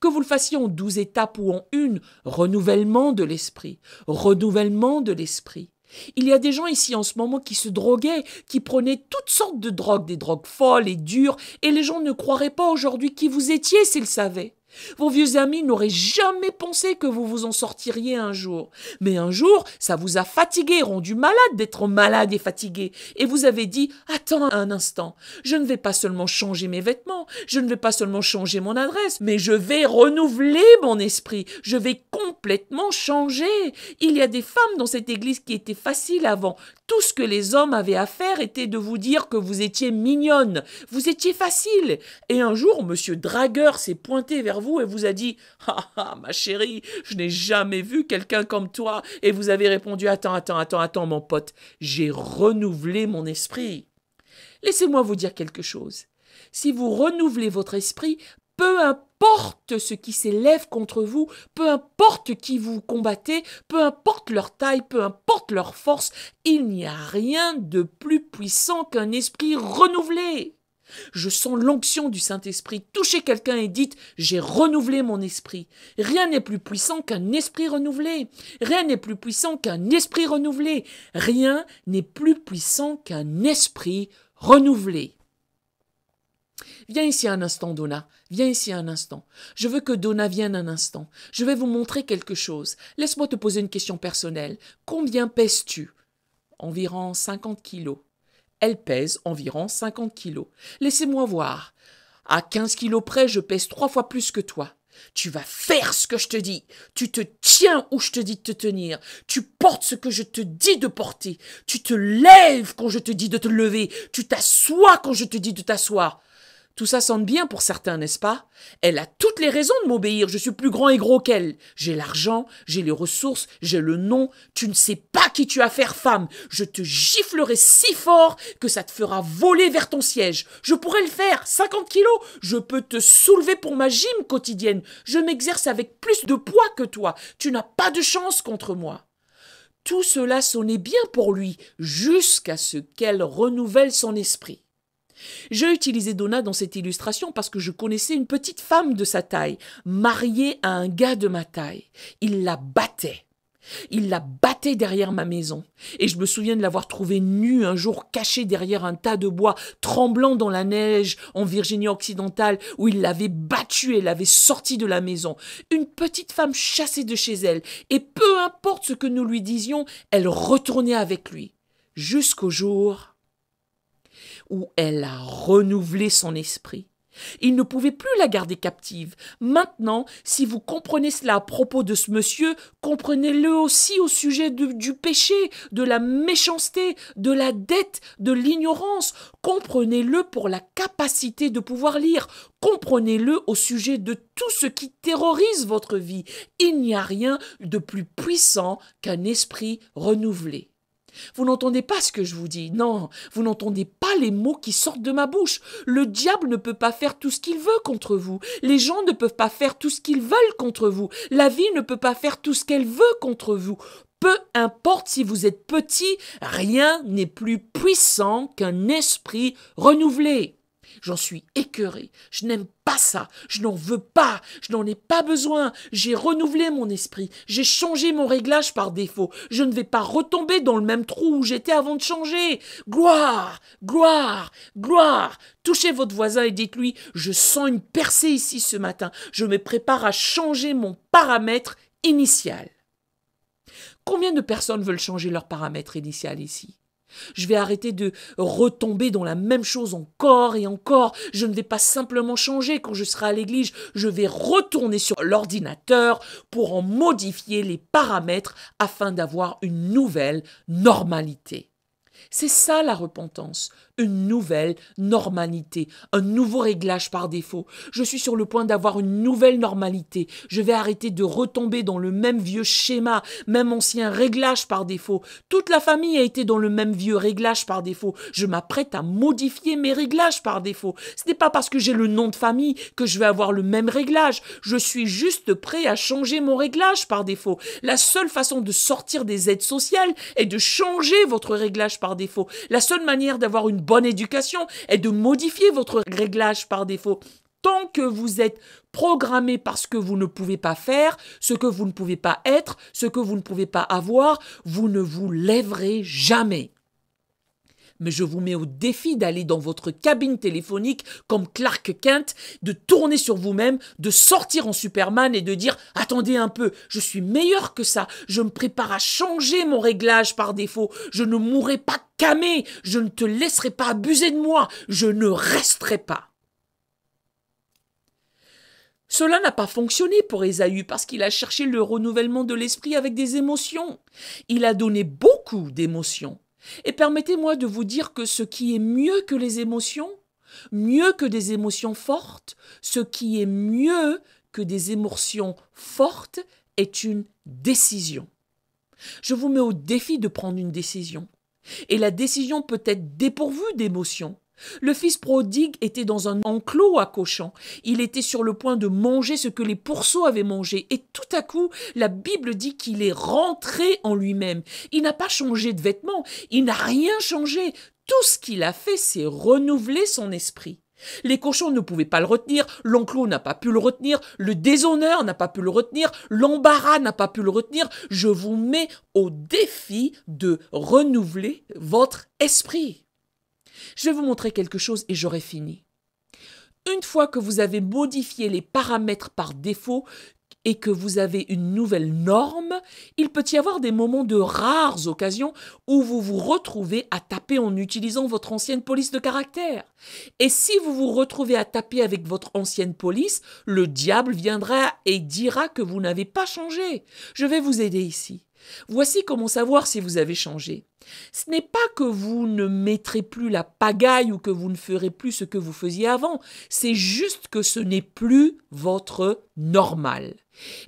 Que vous le fassiez en douze étapes ou en une, renouvellement de l'esprit, renouvellement de l'esprit. Il y a des gens ici en ce moment qui se droguaient, qui prenaient toutes sortes de drogues, des drogues folles et dures, et les gens ne croiraient pas aujourd'hui qui vous étiez s'ils savaient. Vos vieux amis n'auraient jamais pensé que vous vous en sortiriez un jour. Mais un jour, ça vous a fatigué, rendu malade d'être malade et fatigué. Et vous avez dit, attends un instant, je ne vais pas seulement changer mes vêtements, je ne vais pas seulement changer mon adresse, mais je vais renouveler mon esprit, je vais complètement changer. Il y a des femmes dans cette église qui étaient faciles avant, tout ce que les hommes avaient à faire était de vous dire que vous étiez mignonne, vous étiez facile. Et un jour, monsieur Dragueur s'est pointé vers vous et vous a dit Ah ah, ma chérie, je n'ai jamais vu quelqu'un comme toi. Et vous avez répondu Attends, attends, attends, attends, mon pote, j'ai renouvelé mon esprit. Laissez-moi vous dire quelque chose. Si vous renouvelez votre esprit, peu importe ce qui s'élève contre vous, peu importe qui vous combattez, peu importe leur taille, peu importe leur force, il n'y a rien de plus puissant qu'un esprit renouvelé. Je sens l'onction du Saint-Esprit. toucher quelqu'un et dites J'ai renouvelé mon esprit. Rien n'est plus puissant qu'un esprit renouvelé. Rien n'est plus puissant qu'un esprit renouvelé. Rien n'est plus puissant qu'un esprit renouvelé. Viens ici un instant, Donna. Viens ici un instant. Je veux que Donna vienne un instant. Je vais vous montrer quelque chose. Laisse-moi te poser une question personnelle. Combien pèses-tu Environ 50 kilos. Elle pèse environ 50 kilos. Laissez-moi voir. À 15 kilos près, je pèse trois fois plus que toi. Tu vas faire ce que je te dis. Tu te tiens où je te dis de te tenir. Tu portes ce que je te dis de porter. Tu te lèves quand je te dis de te lever. Tu t'assois quand je te dis de t'asseoir. Tout ça sonne bien pour certains, n'est-ce pas Elle a toutes les raisons de m'obéir, je suis plus grand et gros qu'elle. J'ai l'argent, j'ai les ressources, j'ai le nom. Tu ne sais pas qui tu as faire, femme. Je te giflerai si fort que ça te fera voler vers ton siège. Je pourrais le faire, 50 kilos. Je peux te soulever pour ma gym quotidienne. Je m'exerce avec plus de poids que toi. Tu n'as pas de chance contre moi. Tout cela sonnait bien pour lui, jusqu'à ce qu'elle renouvelle son esprit. J'ai utilisé Donna dans cette illustration parce que je connaissais une petite femme de sa taille, mariée à un gars de ma taille. Il la battait. Il la battait derrière ma maison, et je me souviens de l'avoir trouvée nue un jour cachée derrière un tas de bois, tremblant dans la neige en Virginie occidentale, où il l'avait battue et l'avait sortie de la maison. Une petite femme chassée de chez elle, et peu importe ce que nous lui disions, elle retournait avec lui. Jusqu'au jour où elle a renouvelé son esprit. Il ne pouvait plus la garder captive. Maintenant, si vous comprenez cela à propos de ce monsieur, comprenez-le aussi au sujet du péché, de la méchanceté, de la dette, de l'ignorance. Comprenez-le pour la capacité de pouvoir lire. Comprenez-le au sujet de tout ce qui terrorise votre vie. Il n'y a rien de plus puissant qu'un esprit renouvelé. Vous n'entendez pas ce que je vous dis, non, vous n'entendez pas les mots qui sortent de ma bouche. Le diable ne peut pas faire tout ce qu'il veut contre vous, les gens ne peuvent pas faire tout ce qu'ils veulent contre vous, la vie ne peut pas faire tout ce qu'elle veut contre vous. Peu importe si vous êtes petit, rien n'est plus puissant qu'un esprit renouvelé. J'en suis écœuré. Je n'aime pas ça. Je n'en veux pas. Je n'en ai pas besoin. J'ai renouvelé mon esprit. J'ai changé mon réglage par défaut. Je ne vais pas retomber dans le même trou où j'étais avant de changer. Gloire, gloire, gloire. Touchez votre voisin et dites-lui, je sens une percée ici ce matin. Je me prépare à changer mon paramètre initial. Combien de personnes veulent changer leur paramètre initial ici je vais arrêter de retomber dans la même chose encore et encore. Je ne vais pas simplement changer quand je serai à l'église. Je vais retourner sur l'ordinateur pour en modifier les paramètres afin d'avoir une nouvelle normalité. C'est ça la repentance, une nouvelle normalité, un nouveau réglage par défaut. Je suis sur le point d'avoir une nouvelle normalité. Je vais arrêter de retomber dans le même vieux schéma, même ancien réglage par défaut. Toute la famille a été dans le même vieux réglage par défaut. Je m'apprête à modifier mes réglages par défaut. Ce n'est pas parce que j'ai le nom de famille que je vais avoir le même réglage. Je suis juste prêt à changer mon réglage par défaut. La seule façon de sortir des aides sociales est de changer votre réglage par défaut. La seule manière d'avoir une bonne éducation est de modifier votre réglage par défaut. Tant que vous êtes programmé par ce que vous ne pouvez pas faire, ce que vous ne pouvez pas être, ce que vous ne pouvez pas avoir, vous ne vous lèverez jamais mais je vous mets au défi d'aller dans votre cabine téléphonique comme Clark Kent, de tourner sur vous-même, de sortir en Superman et de dire attendez un peu, je suis meilleur que ça, je me prépare à changer mon réglage par défaut, je ne mourrai pas camé, je ne te laisserai pas abuser de moi, je ne resterai pas. Cela n'a pas fonctionné pour Ésaü parce qu'il a cherché le renouvellement de l'esprit avec des émotions. Il a donné beaucoup d'émotions. Et permettez-moi de vous dire que ce qui est mieux que les émotions, mieux que des émotions fortes, ce qui est mieux que des émotions fortes est une décision. Je vous mets au défi de prendre une décision. Et la décision peut être dépourvue d'émotions. Le fils prodigue était dans un enclos à cochons, Il était sur le point de manger ce que les pourceaux avaient mangé. Et tout à coup, la Bible dit qu'il est rentré en lui-même. Il n'a pas changé de vêtements. Il n'a rien changé. Tout ce qu'il a fait, c'est renouveler son esprit. Les cochons ne pouvaient pas le retenir, l'enclos n'a pas pu le retenir, le déshonneur n'a pas pu le retenir, l'embarras n'a pas pu le retenir. Je vous mets au défi de renouveler votre esprit. Je vais vous montrer quelque chose et j'aurai fini. Une fois que vous avez modifié les paramètres par défaut et que vous avez une nouvelle norme, il peut y avoir des moments de rares occasions où vous vous retrouvez à taper en utilisant votre ancienne police de caractère. Et si vous vous retrouvez à taper avec votre ancienne police, le diable viendra et dira que vous n'avez pas changé. Je vais vous aider ici. Voici comment savoir si vous avez changé. Ce n'est pas que vous ne mettrez plus la pagaille ou que vous ne ferez plus ce que vous faisiez avant, c'est juste que ce n'est plus votre normal.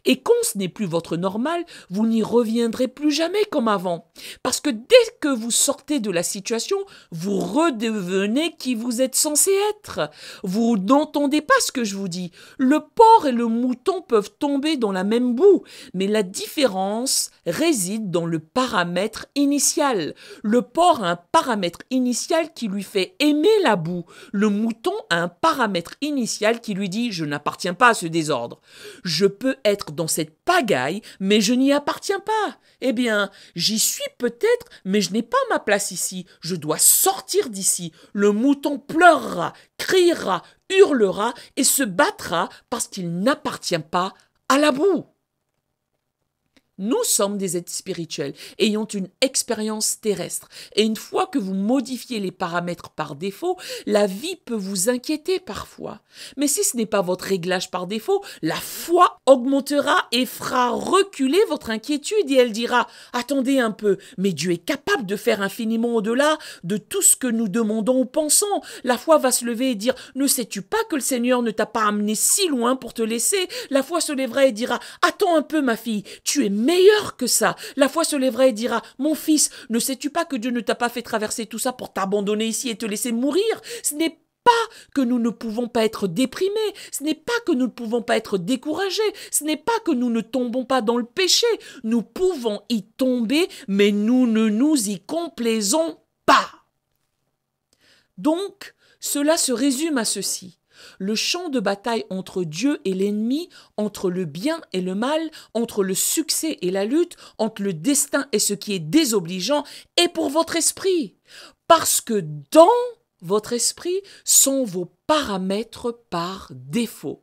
Et quand ce n'est plus votre normal, vous n'y reviendrez plus jamais comme avant. Parce que dès que vous sortez de la situation, vous redevenez qui vous êtes censé être. Vous n'entendez pas ce que je vous dis. Le porc et le mouton peuvent tomber dans la même boue, mais la différence réside dans le paramètre initial. Le porc a un paramètre initial qui lui fait aimer la boue. Le mouton a un paramètre initial qui lui dit je n'appartiens pas à ce désordre. Je peux être dans cette pagaille, mais je n'y appartiens pas. Eh bien, j'y suis peut-être, mais je n'ai pas ma place ici. Je dois sortir d'ici. Le mouton pleurera, criera, hurlera et se battra parce qu'il n'appartient pas à la boue. Nous sommes des êtres spirituels, ayant une expérience terrestre. Et une fois que vous modifiez les paramètres par défaut, la vie peut vous inquiéter parfois. Mais si ce n'est pas votre réglage par défaut, la foi augmentera et fera reculer votre inquiétude et elle dira Attendez un peu, mais Dieu est capable de faire infiniment au-delà de tout ce que nous demandons ou pensons. La foi va se lever et dire Ne sais-tu pas que le Seigneur ne t'a pas amené si loin pour te laisser La foi se lèvera et dira Attends un peu, ma fille, tu es meilleur que ça. La foi se lèvera et dira, mon fils, ne sais-tu pas que Dieu ne t'a pas fait traverser tout ça pour t'abandonner ici et te laisser mourir Ce n'est pas que nous ne pouvons pas être déprimés, ce n'est pas que nous ne pouvons pas être découragés, ce n'est pas que nous ne tombons pas dans le péché, nous pouvons y tomber, mais nous ne nous y complaisons pas. Donc, cela se résume à ceci le champ de bataille entre Dieu et l'ennemi, entre le bien et le mal, entre le succès et la lutte, entre le destin et ce qui est désobligeant, est pour votre esprit. Parce que dans votre esprit sont vos paramètres par défaut.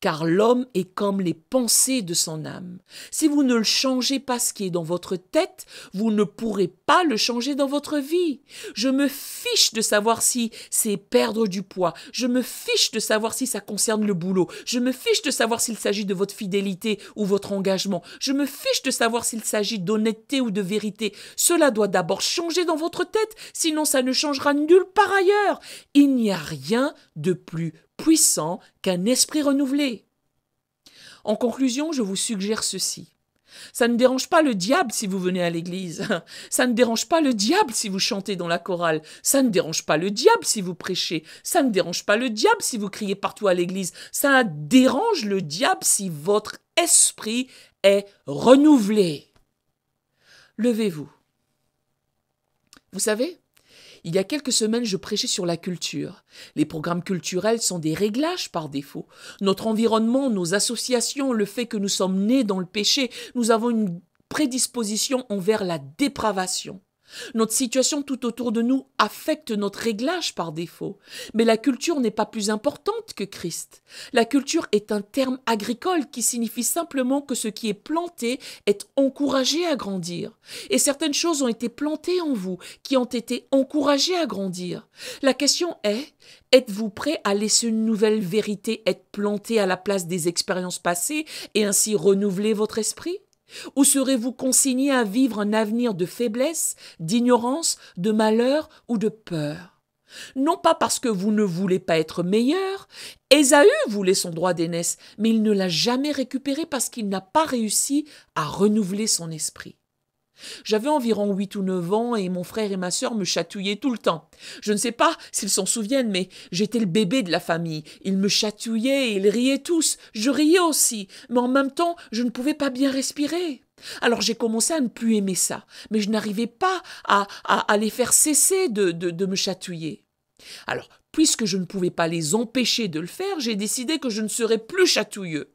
Car l'homme est comme les pensées de son âme. Si vous ne le changez pas ce qui est dans votre tête, vous ne pourrez pas le changer dans votre vie. Je me fiche de savoir si c'est perdre du poids. Je me fiche de savoir si ça concerne le boulot. Je me fiche de savoir s'il s'agit de votre fidélité ou votre engagement. Je me fiche de savoir s'il s'agit d'honnêteté ou de vérité. Cela doit d'abord changer dans votre tête, sinon ça ne changera nulle part ailleurs. Il n'y a rien de plus puissant qu'un esprit renouvelé. En conclusion, je vous suggère ceci. Ça ne dérange pas le diable si vous venez à l'église. Ça ne dérange pas le diable si vous chantez dans la chorale. Ça ne dérange pas le diable si vous prêchez. Ça ne dérange pas le diable si vous criez partout à l'église. Ça dérange le diable si votre esprit est renouvelé. Levez-vous. Vous savez, il y a quelques semaines, je prêchais sur la culture. Les programmes culturels sont des réglages par défaut. Notre environnement, nos associations, le fait que nous sommes nés dans le péché, nous avons une prédisposition envers la dépravation. Notre situation tout autour de nous affecte notre réglage par défaut. Mais la culture n'est pas plus importante que Christ. La culture est un terme agricole qui signifie simplement que ce qui est planté est encouragé à grandir. Et certaines choses ont été plantées en vous, qui ont été encouragées à grandir. La question est, êtes-vous prêt à laisser une nouvelle vérité être plantée à la place des expériences passées et ainsi renouveler votre esprit ou serez-vous consigné à vivre un avenir de faiblesse, d'ignorance, de malheur ou de peur Non pas parce que vous ne voulez pas être meilleur, Ésaü voulait son droit d'aînesse, mais il ne l'a jamais récupéré parce qu'il n'a pas réussi à renouveler son esprit. J'avais environ 8 ou 9 ans et mon frère et ma sœur me chatouillaient tout le temps. Je ne sais pas s'ils s'en souviennent, mais j'étais le bébé de la famille. Ils me chatouillaient et ils riaient tous. Je riais aussi, mais en même temps, je ne pouvais pas bien respirer. Alors j'ai commencé à ne plus aimer ça, mais je n'arrivais pas à, à, les faire cesser de me chatouiller. Alors, puisque je ne pouvais pas les empêcher de le faire, j'ai décidé que je ne serais plus chatouilleux.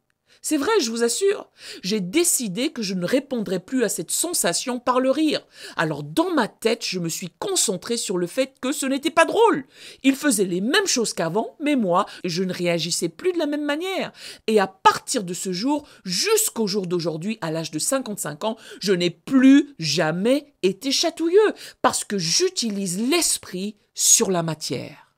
C'est vrai, je vous assure. J'ai décidé que je ne répondrais plus à cette sensation par le rire. Alors dans ma tête, je me suis concentré sur le fait que ce n'était pas drôle. Il faisait les mêmes choses qu'avant, mais moi, je ne réagissais plus de la même manière. Et à partir de ce jour, jusqu'au jour d'aujourd'hui, à l'âge de 55 ans, je n'ai plus jamais été chatouilleux, parce que j'utilise l'esprit sur la matière.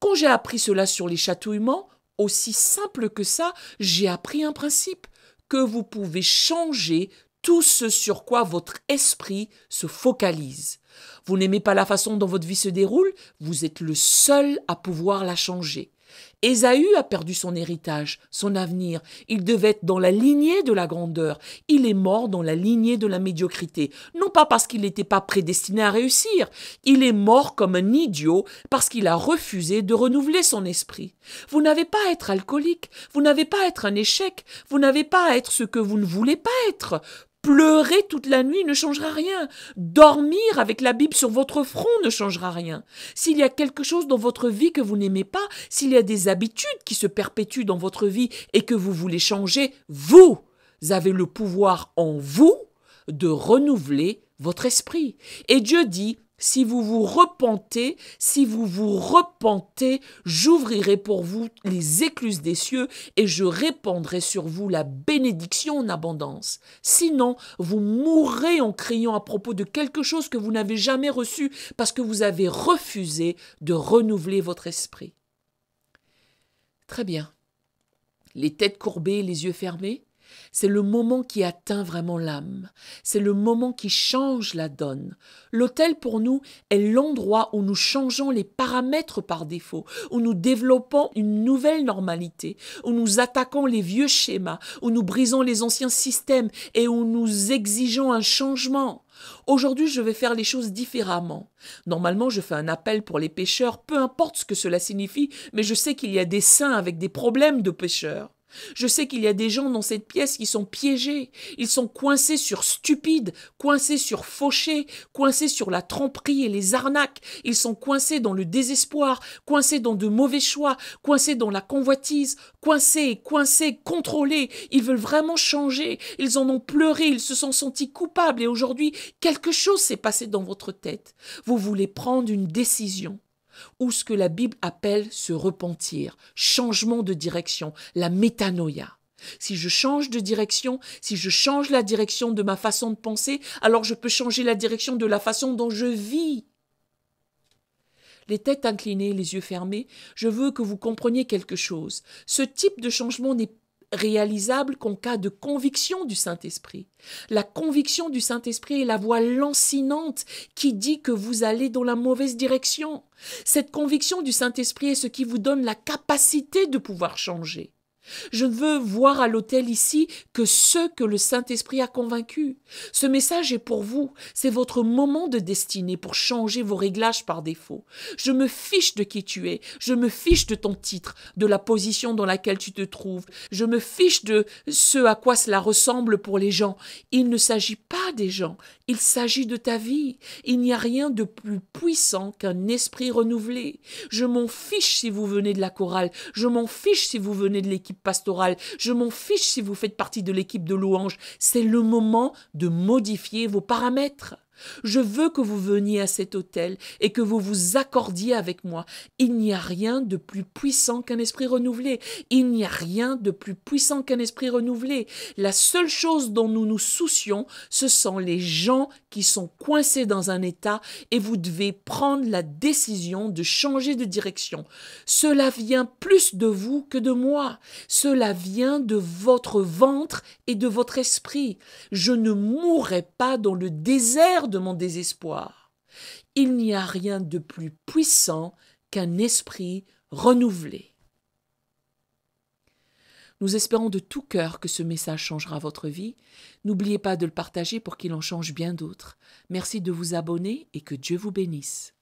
Quand j'ai appris cela sur les chatouillements, aussi simple que ça, j'ai appris un principe, que vous pouvez changer tout ce sur quoi votre esprit se focalise. Vous n'aimez pas la façon dont votre vie se déroule, vous êtes le seul à pouvoir la changer. Ésaü a perdu son héritage, son avenir. Il devait être dans la lignée de la grandeur. Il est mort dans la lignée de la médiocrité. Non pas parce qu'il n'était pas prédestiné à réussir. Il est mort comme un idiot parce qu'il a refusé de renouveler son esprit. Vous n'avez pas à être alcoolique. Vous n'avez pas à être un échec. Vous n'avez pas à être ce que vous ne voulez pas être. Pleurer toute la nuit ne changera rien. Dormir avec la Bible sur votre front ne changera rien. S'il y a quelque chose dans votre vie que vous n'aimez pas, s'il y a des habitudes qui se perpétuent dans votre vie et que vous voulez changer, vous avez le pouvoir en vous de renouveler votre esprit. Et Dieu dit, si vous vous repentez, si vous vous repentez, j'ouvrirai pour vous les écluses des cieux et je répandrai sur vous la bénédiction en abondance. Sinon, vous mourrez en criant à propos de quelque chose que vous n'avez jamais reçu parce que vous avez refusé de renouveler votre esprit. Très bien. Les têtes courbées, les yeux fermés, c'est le moment qui atteint vraiment l'âme. C'est le moment qui change la donne. L'hôtel pour nous, est l'endroit où nous changeons les paramètres par défaut, où nous développons une nouvelle normalité, où nous attaquons les vieux schémas, où nous brisons les anciens systèmes et où nous exigeons un changement. Aujourd'hui, je vais faire les choses différemment. Normalement, je fais un appel pour les pêcheurs, peu importe ce que cela signifie, mais je sais qu'il y a des saints avec des problèmes de pêcheurs. Je sais qu'il y a des gens dans cette pièce qui sont piégés, ils sont coincés sur stupide, coincés sur fauché, coincés sur la tromperie et les arnaques, ils sont coincés dans le désespoir, coincés dans de mauvais choix, coincés dans la convoitise, coincés, coincés, contrôlés, ils veulent vraiment changer, ils en ont pleuré, ils se sont sentis coupables et aujourd'hui quelque chose s'est passé dans votre tête. Vous voulez prendre une décision ou ce que la Bible appelle se repentir, changement de direction, la métanoïa. Si je change de direction, si je change la direction de ma façon de penser, alors je peux changer la direction de la façon dont je vis. Les têtes inclinées, les yeux fermés, je veux que vous compreniez quelque chose. Ce type de changement n'est réalisable qu'en cas de conviction du Saint-Esprit. La conviction du Saint-Esprit est la voix lancinante qui dit que vous allez dans la mauvaise direction. Cette conviction du Saint-Esprit est ce qui vous donne la capacité de pouvoir changer. Je ne veux voir à l'autel ici que ceux que le Saint-Esprit a convaincus. Ce message est pour vous. C'est votre moment de destinée pour changer vos réglages par défaut. Je me fiche de qui tu es. Je me fiche de ton titre, de la position dans laquelle tu te trouves. Je me fiche de ce à quoi cela ressemble pour les gens. Il ne s'agit pas des gens. Il s'agit de ta vie. Il n'y a rien de plus puissant qu'un esprit renouvelé. Je m'en fiche si vous venez de la chorale. Je m'en fiche si vous venez de l'équipe pastorale, je m'en fiche si vous faites partie de l'équipe de louange, c'est le moment de modifier vos paramètres. Je veux que vous veniez à cet hôtel et que vous vous accordiez avec moi. Il n'y a rien de plus puissant qu'un esprit renouvelé. Il n'y a rien de plus puissant qu'un esprit renouvelé. La seule chose dont nous nous soucions, ce sont les gens qui sont coincés dans un état et vous devez prendre la décision de changer de direction. Cela vient plus de vous que de moi. Cela vient de votre ventre et de votre esprit. Je ne mourrai pas dans le désert de mon désespoir. Il n'y a rien de plus puissant qu'un esprit renouvelé. Nous espérons de tout cœur que ce message changera votre vie. N'oubliez pas de le partager pour qu'il en change bien d'autres. Merci de vous abonner et que Dieu vous bénisse.